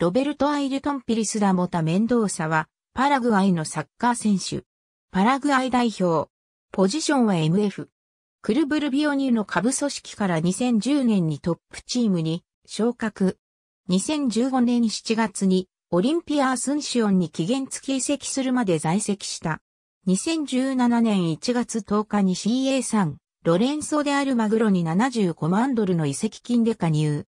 ロベルト・アイルトン・ピリス・ラモタ・メンドーサは、パラグアイのサッカー選手。パラグアイ代表。ポジションは MF。クルブルビオニューの下部組織から2010年にトップチームに昇格。2015年7月にオリンピア・アスンシオンに期限付き移籍するまで在籍した。2017年1月10日に CA3、ロレンソであるマグロに75万ドルの移籍金で加入。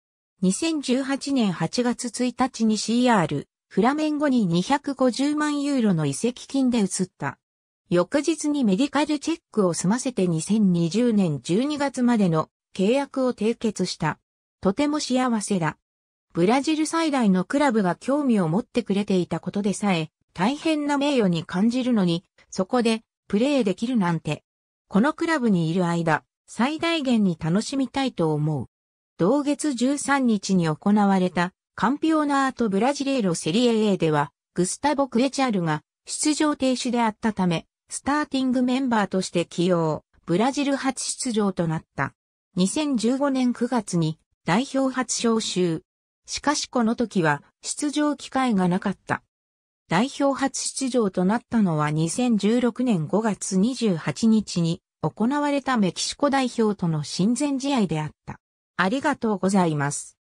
2018年8月1日に CR、フラメンゴに250万ユーロの遺跡金で移った。翌日にメディカルチェックを済ませて2020年12月までの契約を締結した。とても幸せだ。ブラジル最大のクラブが興味を持ってくれていたことでさえ、大変な名誉に感じるのに、そこでプレーできるなんて。このクラブにいる間、最大限に楽しみたいと思う。同月13日に行われたカンピオナートブラジレーロセリエ A では、グスタボ・クエチャルが出場停止であったため、スターティングメンバーとして起用、ブラジル初出場となった。2015年9月に代表初招集。しかしこの時は出場機会がなかった。代表初出場となったのは2016年5月28日に行われたメキシコ代表との親善試合であった。ありがとうございます。